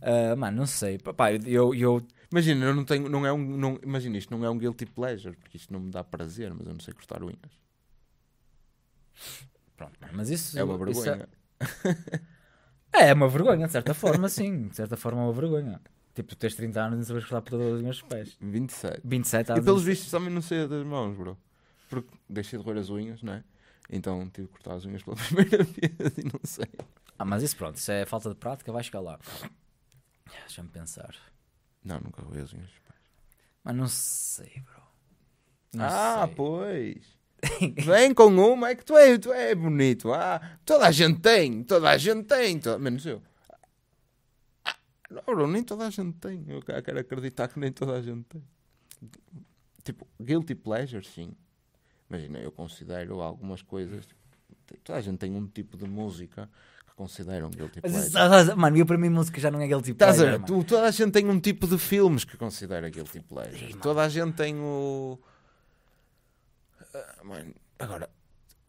Speaker 1: Uh, mano, não sei. Papá, eu, eu. Imagina, eu não tenho. Não é um, não, imagina, isto não é um guilty pleasure,
Speaker 2: porque isto não me dá prazer, mas eu não sei cortar unhas. Pronto, mas isso é uma vergonha.
Speaker 1: É-, é... é... uma vergonha, de certa forma, sim. De certa forma, é uma vergonha. Tipo, tens 30 anos e não sabes cortar a pedra dos meus pés. 27. 27 anos. E pelos vistos
Speaker 2: também não sei das mãos, bro. Porque deixei de roer as unhas, não é? Então tive que cortar as unhas pela
Speaker 1: primeira vez e não sei. Ah, mas isso pronto, isso é falta de prática, vai chegar lá. Deixa-me pensar. Não, nunca roei as unhas. Mas não sei, bro.
Speaker 2: Não ah, sei. pois. Vem com uma, é que tu é, tu é bonito. Ah, toda a gente tem, toda a gente tem, toda... menos eu. Ah, não, nem toda a gente tem. Eu quero acreditar que nem toda a gente tem. Tipo, guilty pleasure, sim. Imagina, eu considero algumas coisas. Toda a gente tem um tipo de música que consideram guilty pleasure. Ah,
Speaker 1: ah, mano, eu para mim música já não é guilty pleasure. Estás a ver?
Speaker 2: Toda a gente tem um tipo de filmes que considera guilty pleasure. Sim, toda a gente tem o. Mano, agora,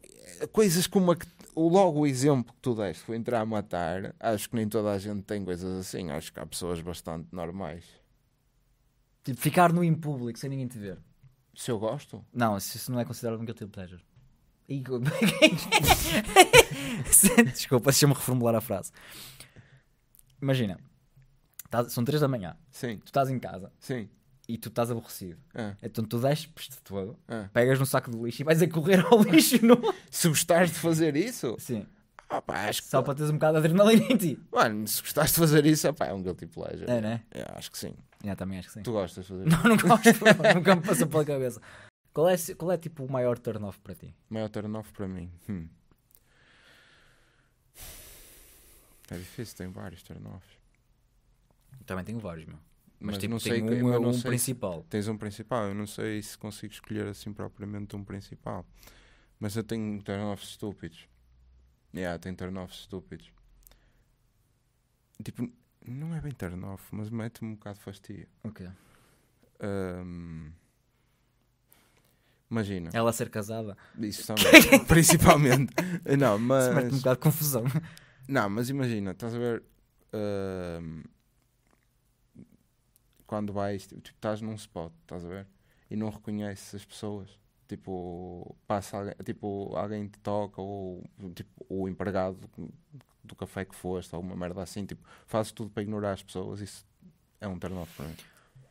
Speaker 2: eh, coisas como a que, logo o exemplo que tu deste foi entrar a matar, acho que nem toda a gente tem coisas assim. Acho que há pessoas bastante normais.
Speaker 1: Tipo, ficar no em público sem ninguém te ver. Se eu gosto? Não, isso, isso não é considerado um guilty pleasure. E... Desculpa, deixa-me reformular a frase. Imagina, tá, são 3 da manhã. Sim. Tu estás em casa. Sim e tu estás aborrecido. Ah. Então tu despes-te todo, ah. pegas no saco de lixo e vais a correr ao lixo. No... se gostares de fazer isso? Sim. Ah, pá, acho que... Só para teres um bocado de adrenalina em ti.
Speaker 2: Mano, se gostares de fazer isso, opá, é, é um guilty pleasure. É, né? Eu acho que sim.
Speaker 1: Eu também acho que sim. Tu gostas de fazer isso? Não, não gosto. nunca me passou pela cabeça. Qual é, qual é tipo o maior turn-off para ti? maior turn-off para mim? Hum.
Speaker 2: É difícil, tem vários turn-offs.
Speaker 1: Também tenho vários, meu. Mas, mas tipo, não sei um, eu é não um sei,
Speaker 2: principal. Tens um principal, eu não sei se consigo escolher assim propriamente um principal. Mas eu tenho turn-offs estúpidos. Yeah, tenho turn-offs estúpidos. Tipo, não é bem turn-off, mas mete-me um bocado de fastio. Ok. Um, imagina. Ela ser casada. Isso também, principalmente. não, mas... Isso mete-me um bocado de confusão. Não, mas imagina, estás a ver... Uh, quando vais, tipo, tipo, estás num spot, estás a ver? E não reconheces as pessoas. Tipo, passa alguém, tipo, alguém te toca, ou tipo, o empregado do café que foste, ou uma merda assim, tipo, fazes tudo para ignorar as pessoas,
Speaker 1: isso é um turn off para mim.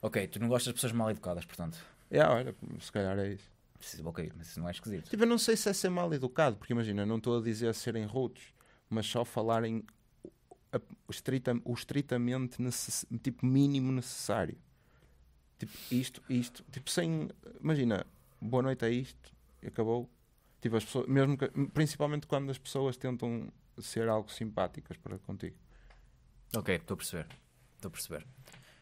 Speaker 1: Ok, tu não gostas de pessoas mal educadas, portanto. É, yeah, olha, se calhar é isso. preciso Ok, mas isso não é esquisito.
Speaker 2: Tipo, eu não sei se é ser mal educado, porque imagina, não estou a dizer serem rudes, mas só falarem estrita, o estritamente necess, tipo, mínimo necessário. Tipo, isto, isto, tipo, sem. Imagina, boa noite a é isto, acabou. Tipo, as pessoas, mesmo que, principalmente quando as pessoas tentam ser algo simpáticas para contigo.
Speaker 1: Ok, estou a perceber. Estou a perceber.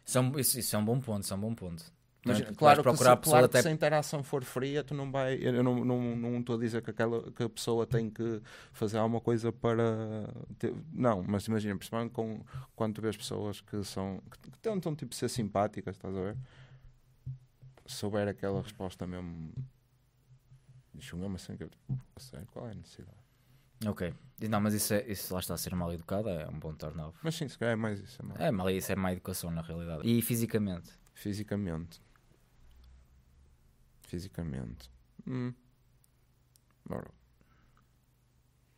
Speaker 1: Isso é, um, isso, isso é um bom ponto, isso é um bom ponto. Mas, né? claro, que se, a claro até... que se a
Speaker 2: interação for fria, tu não vai. Eu não estou não, não, não a dizer que, aquela, que a pessoa tem que fazer alguma coisa para. Ter, não, mas imagina, principalmente com, quando tu vês pessoas que são. que, tentam tipo, ser simpáticas, estás a ver? Se houver aquela resposta
Speaker 1: mesmo. Chungama assim, que eu. sei qual é a necessidade? Ok. Não, mas isso, é, isso lá está a ser mal educado, é um bom turn-off. Mas sim, se calhar é mais isso. É, é mal, é, isso é má educação na realidade. E fisicamente? Fisicamente fisicamente.
Speaker 2: Hum.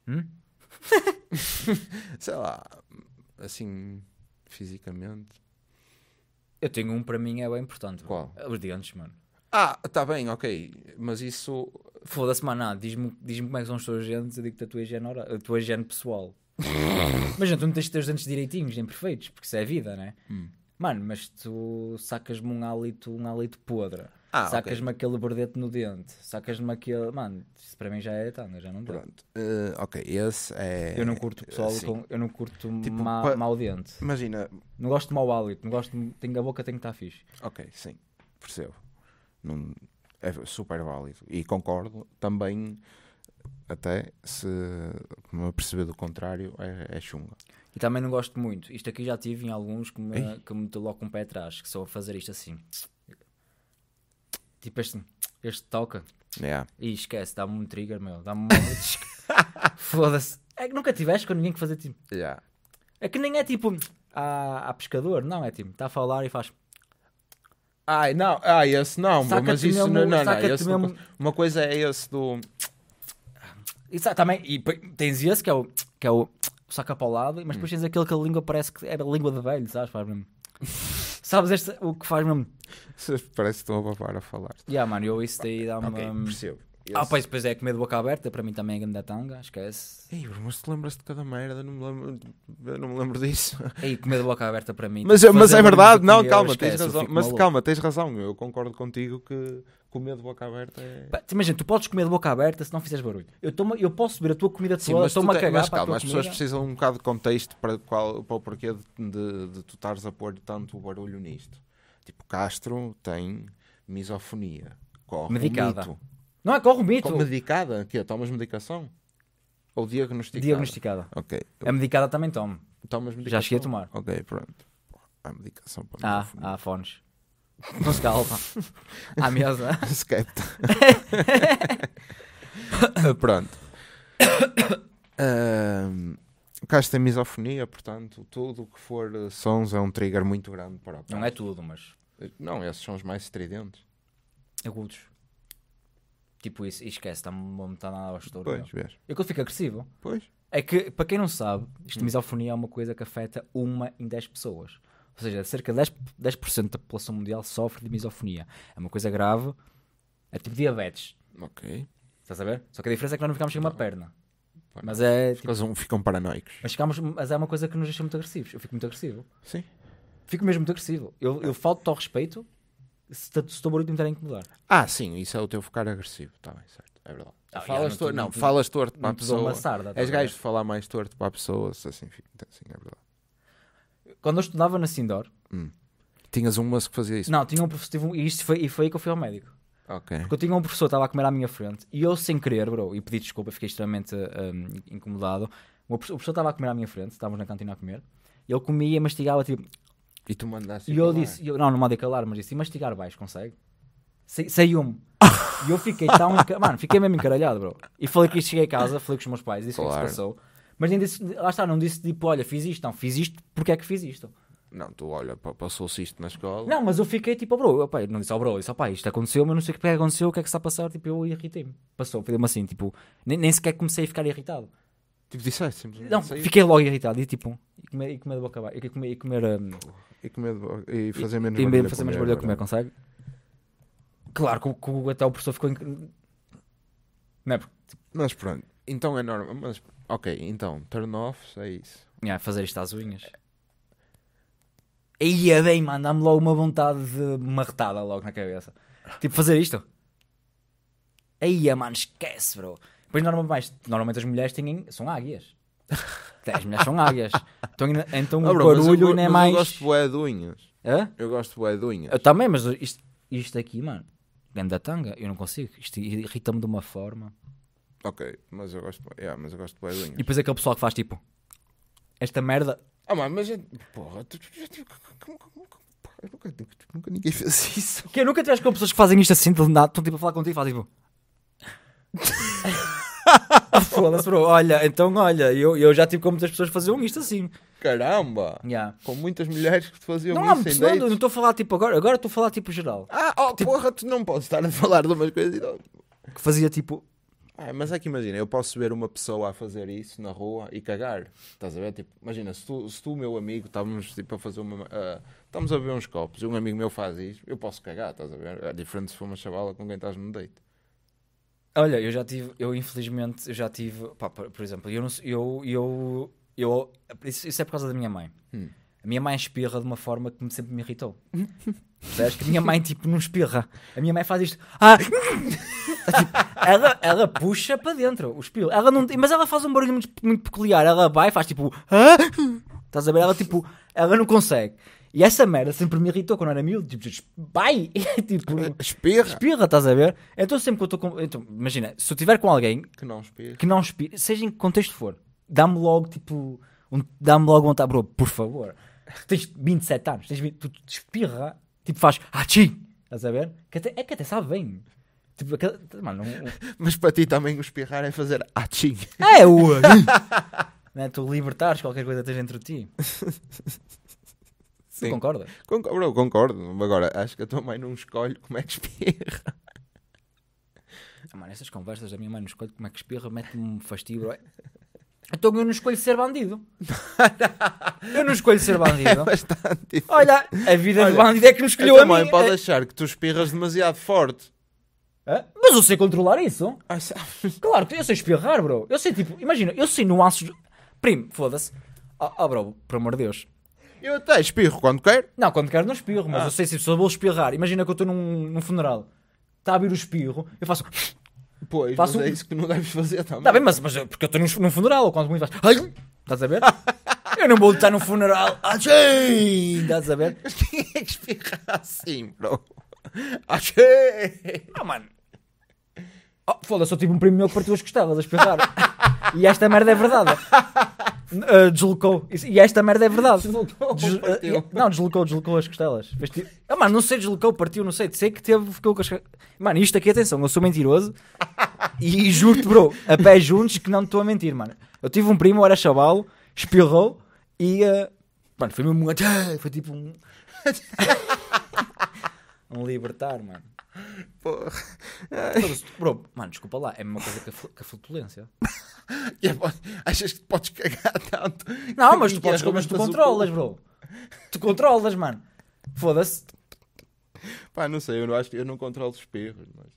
Speaker 2: Hum?
Speaker 1: Sei lá, assim, fisicamente. Eu tenho um para mim é bem importante. Qual? Os Obedientes, mano. Ah, tá bem, ok. Mas isso. Foda-se, mano. Diz-me diz como é que são os teus genes. Eu digo-te a tua higiene, a tua higiene pessoal. mas não, tu não tens os teus dentes direitinhos, nem perfeitos, porque isso é vida, né? Hum. Mano, mas tu sacas-me um hálito, um hálito podre. Ah, Sacas-me okay. aquele bordete no dente, sacas-me aquele. Mano, isso para mim já é tanga, tá, já não dá. Pronto,
Speaker 2: uh, ok, esse é. Eu não curto pessoal assim. com.
Speaker 1: Eu não curto tipo, ma... pa... mau dente. Imagina. Não gosto de mau hálito, não gosto. De... Tenho a boca, tem que estar fixe. Ok, sim,
Speaker 2: percebo. Não... É super válido. E concordo também, até se me perceber do contrário, é, é chunga.
Speaker 1: E também não gosto muito. Isto aqui já tive em alguns que me, Ei? que me logo com um pé atrás, que a fazer isto assim tipo este, este toca. Yeah. E esquece, dá-me um trigger, meu. Dá-me uma... Foda-se. É que nunca tiveste com ninguém que fazer tipo. Yeah. É que nem é tipo a, ah, a pescador, não, é tipo, está a falar e faz. Ai, não, ai, ah, esse não, saca mas isso mesmo, não, não, não esse mesmo... não, uma coisa é esse do. Isso, também, e tens esse que é o, que é o saca para o lado, mas depois hum. tens aquele que a língua parece que era língua de velho, sabes? Faz mesmo. Sabes este o que faz mesmo? Parece que estão a babar a falar. Yeah, mano, eu isso daí dá-me. Okay, percebo. Yes. Ah, pois, pois é, comer de boca aberta, para mim também é grande tanga, esquece.
Speaker 2: Ei, mas te lembras de cada merda, não me lembro,
Speaker 1: eu não me lembro disso. Ei, comer de boca aberta para mim. Mas, tipo, mas é verdade, não, calma, tens razão, mas calma,
Speaker 2: tens razão, eu concordo contigo que comer de
Speaker 1: boca aberta é... Pá, imagina, tu podes comer de boca aberta se não fizeres barulho. Eu, tomo, eu posso beber a tua comida de Sim, mas estou-me a cagar mas, calma, As pessoas precisam
Speaker 2: um bocado de contexto para, qual, para o porquê de, de, de tu estares a pôr tanto barulho nisto. Tipo, Castro tem misofonia. Corre medicada. Um mito.
Speaker 1: Não é, corre um mito. Com medicada? Que é, tomas medicação? Ou diagnosticada? Diagnosticada. Ok. A medicada também tomo. Tomas medicação? Já cheguei a tomar. Ok, pronto. Há medicação para ah, Há fones nos calma. À mesa. Se Pronto.
Speaker 2: o caso esta misofonia, portanto, tudo o que for sons é um trigger muito grande para o Não é tudo, mas. Não, esses são os mais estridentes. Agudos.
Speaker 1: Tipo isso, e esquece, está-me a nada ao estouro. Pois, vês. É que eu fico agressivo. Pois. É que, para quem não sabe, isto hum. misofonia é uma coisa que afeta uma em dez pessoas. Ou seja, cerca de 10%, 10 da população mundial sofre de misofonia. É uma coisa grave. É tipo diabetes. Ok. Estás a ver? Só que a diferença é que nós não ficamos sem uma perna. Mas é. Tipo,
Speaker 2: ficam, ficam paranoicos.
Speaker 1: Mas, ficamos, mas é uma coisa que nos deixa muito agressivos. Eu fico muito agressivo. Sim. Fico mesmo muito agressivo. Eu, eu falto ao respeito se estou barulho de me terem que mudar. Ah, sim,
Speaker 2: isso é o teu ficar agressivo. Está bem, certo. É verdade. Ah, falas não, não, não, falas torto para a pessoa. Sarda, tá És gajo de falar mais torto para a pessoa, se assim, sim, é verdade.
Speaker 1: Quando eu estudava na Sindor. Hum. Tinhas um moço que fazia isso? Não, tinha um professor. Tive um, e, isto foi, e foi aí que eu fui ao médico. Okay. Porque eu tinha um professor que estava a comer à minha frente e eu, sem querer, bro, e pedi desculpa, fiquei extremamente um, incomodado. O professor estava a comer à minha frente, estávamos na cantina a comer, ele comia e mastigava tipo. E tu mandaste. E eu calar. disse, eu, não, não mandei calar, mas disse, e mastigar baixo, consegue? Saiu-me. e eu fiquei tão. Mano, fiquei mesmo encaralhado, bro. E falei que cheguei a casa, falei com os meus pais, disse claro. o que é se passou. Mas nem disse, lá está, não disse tipo, olha, fiz isto, não, fiz isto, porque é que fiz isto? Não, tu olha, passou-se isto na escola. Não, mas eu fiquei tipo, oh, bro, opa, não disse ao oh, bro, disse, opa, isto aconteceu, mas não sei o é que aconteceu, o que é que está a passar, tipo, eu irritei-me. Passou, foi me assim, tipo, nem, nem, sequer comecei a ficar irritado. Tipo, disseste simplesmente. Não, fiquei logo irritado e tipo, e comer, e comer de boca abaixo, e comer, e comer, um, e, comer boca, e fazer menos e, barulho. E fazer menos barulho a é? comer, consegue? Claro que, que até o professor ficou. Inc...
Speaker 2: Não é porque. Tipo... Mas pronto, então é normal, mas Ok,
Speaker 1: então, turn-offs é isso. Yeah, fazer isto às unhas. Ia bem, mano, dá-me logo uma vontade de marretada logo na cabeça. Tipo, fazer isto. Ia, mano, esquece, bro. Pois normalmente, normalmente as mulheres têm, são águias. as mulheres são águias. Então, então ah, bro, o barulho não é mas mais. Eu gosto de boé de unhas. Hã? Eu gosto de boé de unhas. Eu também, mas isto, isto aqui, mano, ganda tanga, eu não consigo. Isto irrita-me de uma forma. Ok,
Speaker 2: mas eu gosto, yeah, mas eu gosto de linhas. E depois
Speaker 1: aquele pessoal que faz tipo esta merda.
Speaker 2: Ah, mano, mas é, porra, tu, tu, tu, tu, como- como- como-
Speaker 1: eu nunca, nunca, nunca ninguém fez isso. Que eu nunca tiveste com pessoas que fazem isto assim de nada, estão tipo a falar contigo e fazem tipo. Ah, foda-se, bro. Olha, então olha, eu, eu já tive com muitas pessoas que faziam isto assim. Caramba! Yeah. Com muitas mulheres que te faziam Não há isso não estou a falar tipo agora, agora estou a falar tipo geral. Ah, oh, tipo porra, tu não podes estar a falar de umas coisas e não. Que fazia tipo.
Speaker 2: Ah, mas é que imagina, eu posso ver uma pessoa a fazer isso na rua e cagar. Estás a ver? Tipo, imagina, se tu, se tu meu amigo, estávamos tipo, a fazer uma. Uh, estamos a beber uns copos e um amigo meu faz isso, eu posso cagar, estás a ver? É diferente se for uma chavala com quem estás num
Speaker 1: date. Olha, eu já tive, eu infelizmente, eu já tive, pá, por, por, exemplo, eu, não, eu, eu, eu isso, isso, é por causa da minha mãe. Hum. A minha mãe espirra de uma forma que sempre me irritou. acho que a minha mãe, tipo, não espirra. A minha mãe faz isto. Ah! tipo, ela, ela puxa para dentro o espelho. Ela não, mas ela faz um barulho muito, muito peculiar. Ela vai e faz tipo. Hã? Estás a ver? Ela tipo. Ela não consegue. E essa merda sempre me irritou quando era miúdo. Tipo, vai! tipo, espirra! Espirra, estás a ver? Então sempre que eu estou com. Então, imagina, se eu estiver com alguém. Que não espirra. Que não espirra, seja em que contexto for, dá-me logo tipo. Um, dá-me logo um tabro, por favor. tens 27 anos, tens 20, tu, tu espirra, tipo faz. Achim! Ah, estás a ver? Que até, é que até sabe bem. Tipo, mano, Mas para ti também o espirrar é fazer atchim. É, o. Né, tu libertares qualquer coisa que esteja entre ti. Sim. Tu concordas?
Speaker 2: Concordo, concordo. Agora, acho que a tua mãe não escolhe como é que espirra.
Speaker 1: Ah, mano, essas conversas da minha mãe não escolhe como é que espirra, mete-me fastidio. Então eu não escolho ser bandido. eu não escolho ser bandido. É bastante. Olha, a vida Olha, de bandido é que me escolheu a mim. mãe pode
Speaker 2: achar que tu espirras demasiado forte.
Speaker 1: Mas eu sei controlar isso. Ah, é- claro, eu sei espirrar, bro. Eu sei, tipo, imagina, eu sei nuances. Primo, foda-se. Oh, ah, bro, por amor de Deus. Eu até espirro quando quero. Não, quando quero não espirro, mas Ah. eu sei tipo, se eu vou espirrar. Imagina que eu estou num, num funeral. Está a abrir o espirro, eu faço. Pois, Faço mas é isso que não deves fazer também. Está bem, mas, mas porque eu estou num, num funeral, ou quando muito faço. Ai! Estás a ver? eu não vou estar num funeral. Ai! Ah, estás a ver? Quem é que espirra assim, bro? Achei! Ah, mano. Oh, Foda-se, só tive um primo meu que partiu as costelas a espetar. e esta merda é verdade. Uh, deslocou. E esta merda é verdade. Deslocou. Des uh, não, deslocou, deslocou as costelas. Ah, mano, não sei, deslocou, partiu, não sei. Sei que teve, ficou com as. Mano, isto aqui, atenção, eu sou mentiroso. e juro-te, bro, a pé juntos que não estou a mentir, mano. Eu tive um primo, era chavalo, espirrou e. Uh... Mano, foi mesmo um. Foi tipo um. Um libertar, mano. Porra. Bro, mano, desculpa lá, é a mesma coisa que a, que a é, achas que podes cagar tanto? Não, mas tu, podes, é mas tu controlas, bro. Tu controlas, mano. Foda-se.
Speaker 2: Pá, não sei, eu não, acho, que eu não controlo os perros, mas...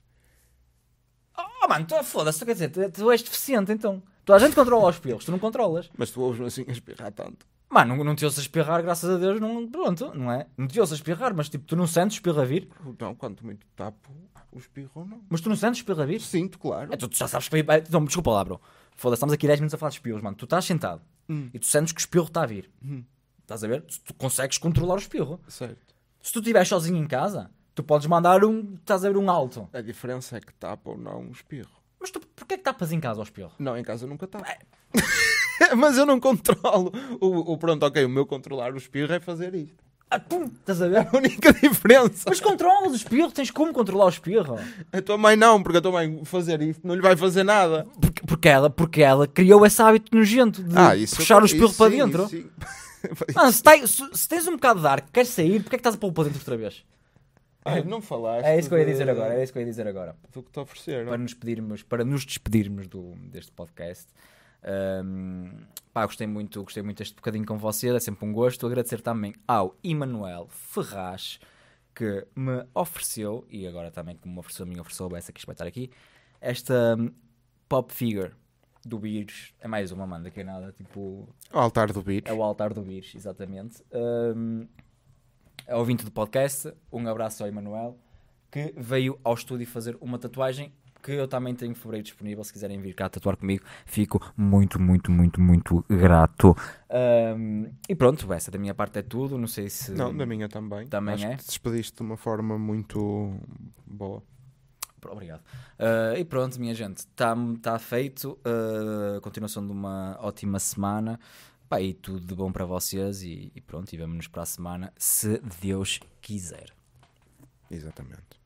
Speaker 1: Oh, mano, tu foda-se, quer dizer, tu, tu és deficiente então. Tu a gente controla os pelos, tu não controlas. Mas tu ouves assim a espirrar tanto. Mano, não, não te ouças espirrar, graças a Deus, não, pronto, não é? Não te ouças espirrar, mas tipo, tu não sentes espirra vir? Não, quanto muito tapo o espirro, não. Mas tu não sentes espirra vir? Sinto, claro. É, então, tu, tu já sabes que. É, então, desculpa lá, bro. Foda-se, estamos aqui 10 minutos a falar de espirros, mano. Tu estás sentado hum. e tu sentes que o espirro está a vir. Hum. Estás a ver? Tu, tu consegues controlar o espirro. Certo. Se tu estiveres sozinho em casa, tu podes mandar um. Estás a ver um alto. A diferença é que tapa ou não o espirro. Mas tu, porquê é que tapas em casa o espirro? Não, em casa nunca tapo. É...
Speaker 2: mas eu não controlo. O, o, pronto, ok, o meu controlar o espirro é fazer isto. Ah, pum, estás a ver? É a única diferença. Mas controlas o espirro, tens como controlar o espirro. A tua mãe não, porque a tua mãe fazer isto não lhe vai fazer nada.
Speaker 1: Porque, porque ela, porque ela criou esse hábito nojento de ah, puxar eu, o espirro para sim, dentro. Mano, ah, se, tens, tá- se, se, tens um bocado de ar que queres sair, porque é que estás a pôr para dentro outra vez? Ai, não falaste. É isso que eu ia dizer agora. É isso que eu ia dizer agora. Do que te oferecer, para não? nos para nos despedirmos do, deste podcast. Um, pá, gostei muito, gostei muito deste bocadinho com você, é sempre um gosto. Agradecer também ao Emanuel Ferraz que me ofereceu, e agora também como me ofereceu, me ofereceu, essa que vai estar aqui, esta um, pop figure do Beers. É mais uma, manda que é nada, tipo... O altar do Beers. É o altar do Beers, exatamente. Um, é ouvinte do podcast, um abraço ao Emanuel, que veio ao estúdio fazer uma tatuagem que eu também tenho fevereiro disponível. Se quiserem vir cá tatuar comigo, fico muito, muito, muito, muito grato. Um, e pronto, essa da minha parte é tudo. Não sei se. Não, da minha também. Também Acho é. Que te despediste de uma
Speaker 2: forma muito boa.
Speaker 1: Obrigado. Uh, e pronto, minha gente, está tá feito. Uh, continuação de uma ótima semana. Pá, e tudo de bom para vocês. E, e pronto, e vemo-nos para a semana, se Deus quiser. Exatamente.